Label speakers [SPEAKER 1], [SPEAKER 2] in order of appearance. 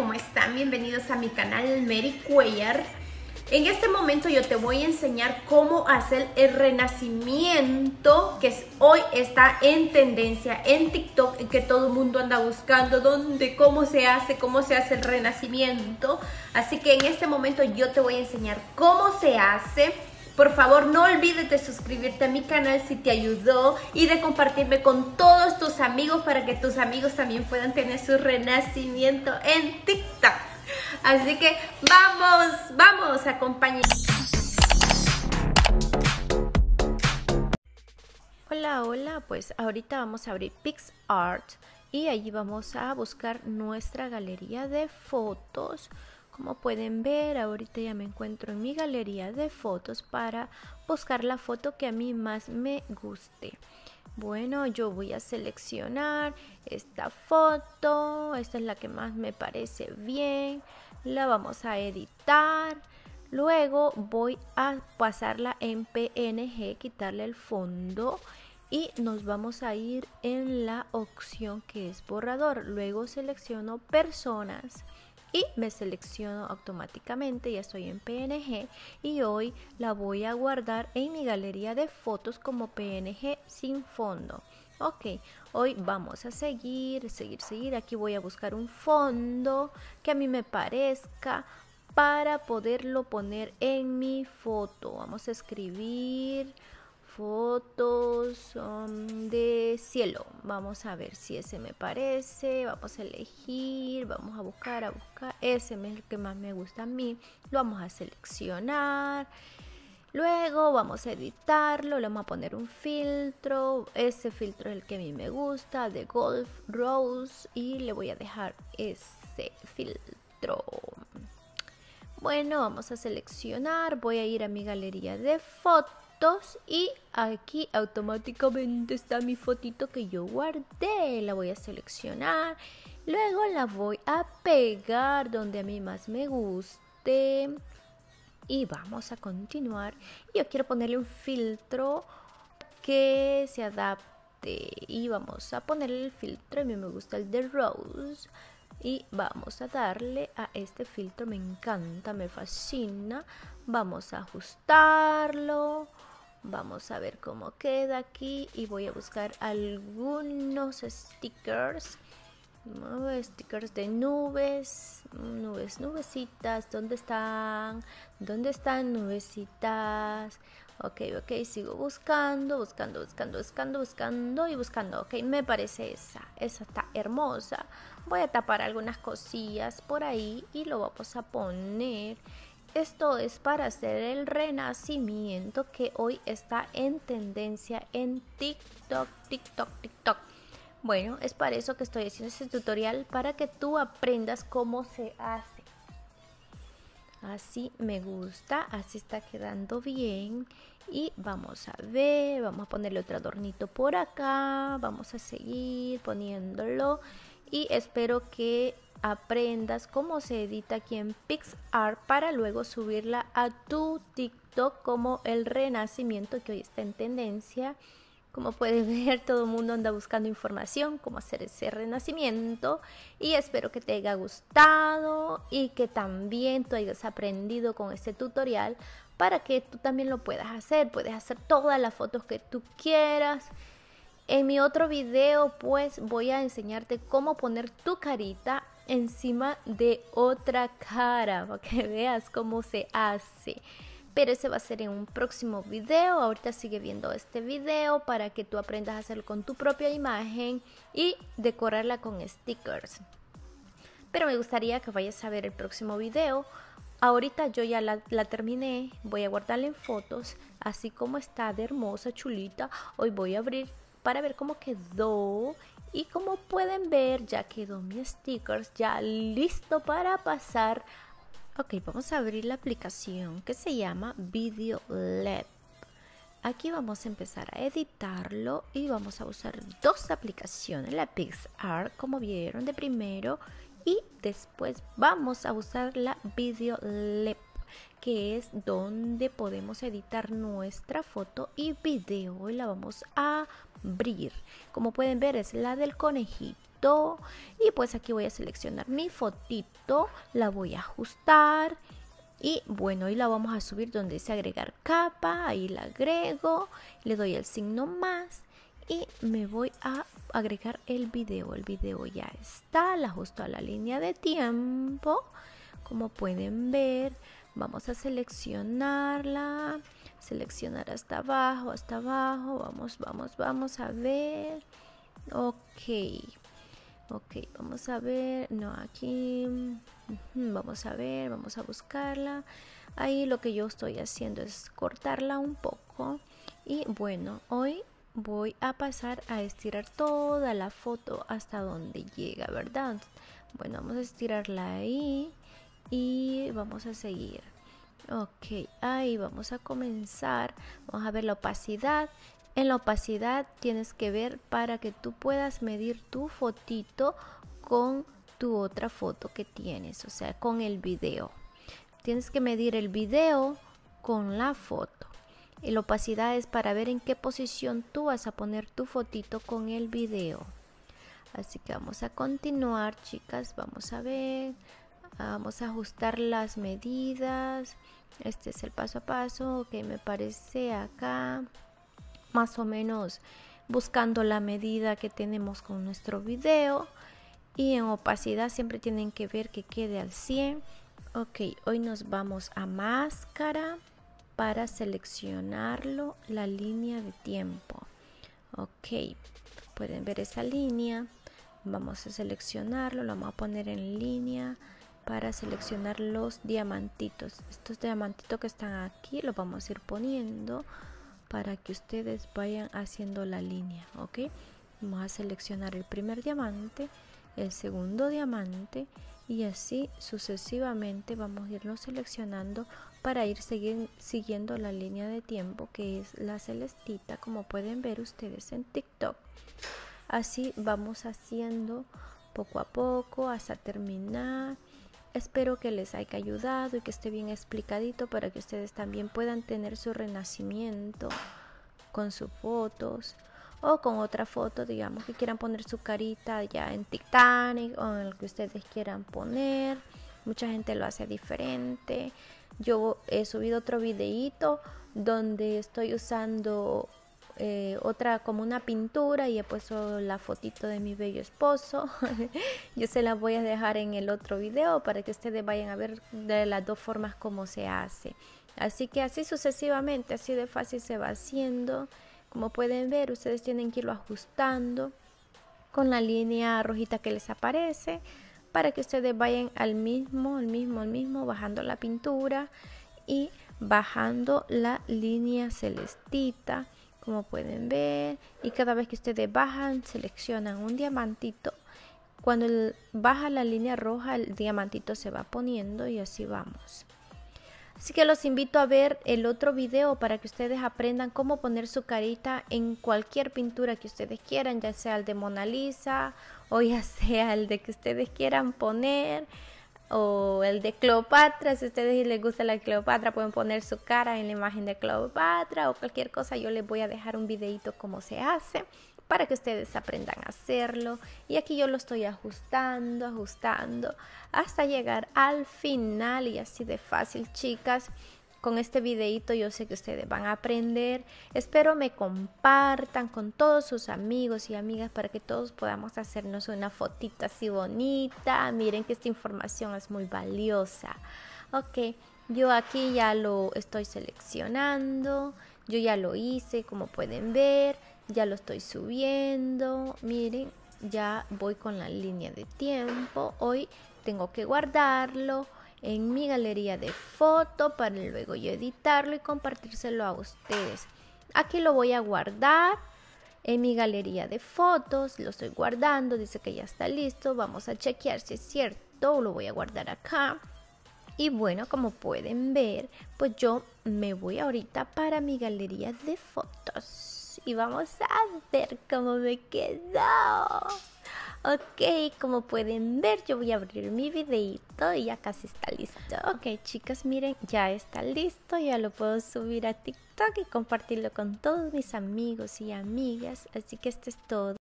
[SPEAKER 1] ¿cómo están? Bienvenidos a mi canal Mary Cuellar. En este momento yo te voy a enseñar cómo hacer el renacimiento que hoy está en tendencia en TikTok, en que todo el mundo anda buscando dónde, cómo se hace, cómo se hace el renacimiento. Así que en este momento yo te voy a enseñar cómo se hace por favor, no olvides de suscribirte a mi canal si te ayudó y de compartirme con todos tus amigos para que tus amigos también puedan tener su renacimiento en TikTok. Así que vamos, vamos, acompáñenme. Hola, hola, pues ahorita vamos a abrir PixArt y allí vamos a buscar nuestra galería de fotos. Como pueden ver, ahorita ya me encuentro en mi galería de fotos para buscar la foto que a mí más me guste. Bueno, yo voy a seleccionar esta foto, esta es la que más me parece bien, la vamos a editar, luego voy a pasarla en PNG, quitarle el fondo y nos vamos a ir en la opción que es borrador, luego selecciono personas y me selecciono automáticamente, ya estoy en PNG y hoy la voy a guardar en mi galería de fotos como PNG sin fondo. Ok, hoy vamos a seguir, seguir, seguir. Aquí voy a buscar un fondo que a mí me parezca para poderlo poner en mi foto. Vamos a escribir fotos de cielo. Vamos a ver si ese me parece. Vamos a elegir, vamos a buscar, a buscar. Ese es el que más me gusta a mí. Lo vamos a seleccionar. Luego vamos a editarlo, le vamos a poner un filtro. Ese filtro es el que a mí me gusta, de Golf Rose. Y le voy a dejar ese filtro. Bueno, vamos a seleccionar. Voy a ir a mi galería de fotos y aquí automáticamente está mi fotito que yo guardé. La voy a seleccionar. Luego la voy a pegar donde a mí más me guste. Y vamos a continuar. Yo quiero ponerle un filtro que se adapte. Y vamos a ponerle el filtro. A mí me gusta el de Rose. Y vamos a darle a este filtro. Me encanta, me fascina. Vamos a ajustarlo. Vamos a ver cómo queda aquí y voy a buscar algunos stickers. stickers de nubes, nubes, nubecitas, ¿dónde están? ¿Dónde están nubecitas? Ok, ok, sigo buscando, buscando, buscando, buscando, buscando y buscando. Ok, me parece esa, esa está hermosa. Voy a tapar algunas cosillas por ahí y lo vamos a poner esto es para hacer el renacimiento que hoy está en tendencia en TikTok, TikTok, TikTok. Bueno, es para eso que estoy haciendo este tutorial, para que tú aprendas cómo se hace. Así me gusta, así está quedando bien. Y vamos a ver, vamos a ponerle otro adornito por acá, vamos a seguir poniéndolo y espero que aprendas cómo se edita aquí en PixArt para luego subirla a tu TikTok como el renacimiento que hoy está en tendencia. Como puedes ver, todo el mundo anda buscando información, cómo hacer ese renacimiento. Y espero que te haya gustado y que también tú hayas aprendido con este tutorial para que tú también lo puedas hacer. Puedes hacer todas las fotos que tú quieras en mi otro video pues voy a enseñarte cómo poner tu carita encima de otra cara para que veas cómo se hace. Pero ese va a ser en un próximo video. Ahorita sigue viendo este video para que tú aprendas a hacerlo con tu propia imagen y decorarla con stickers. Pero me gustaría que vayas a ver el próximo video. Ahorita yo ya la, terminé. Voy a guardarla en fotos. Así como está de hermosa, chulita. Hoy voy a abrir para ver cómo quedó y como pueden ver ya quedó mi stickers ya listo para pasar ok vamos a abrir la aplicación que se llama video Lab. aquí vamos a empezar a editarlo y vamos a usar dos aplicaciones la pixar como vieron de primero y después vamos a usar la video Lab. que es donde podemos editar nuestra foto y video y la vamos a abrir. Como pueden ver es la del conejito. Y pues aquí voy a seleccionar mi fotito, la voy a ajustar. Y bueno, y la vamos a subir donde dice agregar capa, ahí la agrego, le doy el signo más y me voy a agregar el video. El video ya está, la ajusto a la línea de tiempo. Como pueden ver, vamos a seleccionarla seleccionar hasta abajo, hasta abajo, vamos, vamos, vamos a ver, ok, ok, vamos a ver, no, aquí, vamos a ver, vamos a buscarla, ahí lo que yo estoy haciendo es cortarla un poco y bueno, hoy voy a pasar a estirar toda la foto hasta donde llega, ¿verdad? Bueno, vamos a estirarla ahí y vamos a seguir Ok, ahí vamos a comenzar. Vamos a ver la opacidad. En la opacidad tienes que ver para que tú puedas medir tu fotito con tu otra foto que tienes, o sea, con el video. Tienes que medir el video con la foto. Y la opacidad es para ver en qué posición tú vas a poner tu fotito con el video. Así que vamos a continuar, chicas. Vamos a ver. Ah, vamos a ajustar las medidas. Este es el paso a paso. que me parece acá. Más o menos buscando la medida que tenemos con nuestro video. Y en opacidad siempre tienen que ver que quede al 100. Ok, hoy nos vamos a máscara para seleccionarlo la línea de tiempo. Ok, pueden ver esa línea. Vamos a seleccionarlo, lo vamos a poner en línea para seleccionar los diamantitos estos diamantitos que están aquí los vamos a ir poniendo para que ustedes vayan haciendo la línea ok vamos a seleccionar el primer diamante el segundo diamante y así sucesivamente vamos a irlo seleccionando para ir siguiendo la línea de tiempo que es la celestita como pueden ver ustedes en TikTok así vamos haciendo poco a poco hasta terminar Espero que les haya ayudado y que esté bien explicadito para que ustedes también puedan tener su renacimiento con sus fotos o con otra foto, digamos, que quieran poner su carita ya en Titanic o en el que ustedes quieran poner. Mucha gente lo hace diferente. Yo he subido otro videito donde estoy usando eh, otra como una pintura y he puesto la fotito de mi bello esposo. Yo se las voy a dejar en el otro video para que ustedes vayan a ver de las dos formas cómo se hace. Así que así sucesivamente, así de fácil se va haciendo. Como pueden ver, ustedes tienen que irlo ajustando con la línea rojita que les aparece para que ustedes vayan al mismo, al mismo, al mismo, bajando la pintura y bajando la línea celestita como pueden ver y cada vez que ustedes bajan seleccionan un diamantito cuando baja la línea roja el diamantito se va poniendo y así vamos así que los invito a ver el otro video para que ustedes aprendan cómo poner su carita en cualquier pintura que ustedes quieran ya sea el de Mona Lisa o ya sea el de que ustedes quieran poner o el de Cleopatra, si a ustedes les gusta la Cleopatra pueden poner su cara en la imagen de Cleopatra o cualquier cosa, yo les voy a dejar un videito cómo se hace para que ustedes aprendan a hacerlo y aquí yo lo estoy ajustando, ajustando hasta llegar al final y así de fácil chicas con este videito yo sé que ustedes van a aprender. Espero me compartan con todos sus amigos y amigas para que todos podamos hacernos una fotita así bonita. Miren que esta información es muy valiosa. Ok, yo aquí ya lo estoy seleccionando. Yo ya lo hice, como pueden ver. Ya lo estoy subiendo. Miren, ya voy con la línea de tiempo. Hoy tengo que guardarlo en mi galería de foto para luego yo editarlo y compartírselo a ustedes. Aquí lo voy a guardar en mi galería de fotos, lo estoy guardando, dice que ya está listo, vamos a chequear si es cierto, lo voy a guardar acá. Y bueno, como pueden ver, pues yo me voy ahorita para mi galería de fotos y vamos a ver cómo me quedó. Ok, como pueden ver, yo voy a abrir mi videito y ya casi está listo. Ok, chicas, miren, ya está listo, ya lo puedo subir a TikTok y compartirlo con todos mis amigos y amigas. Así que esto es todo.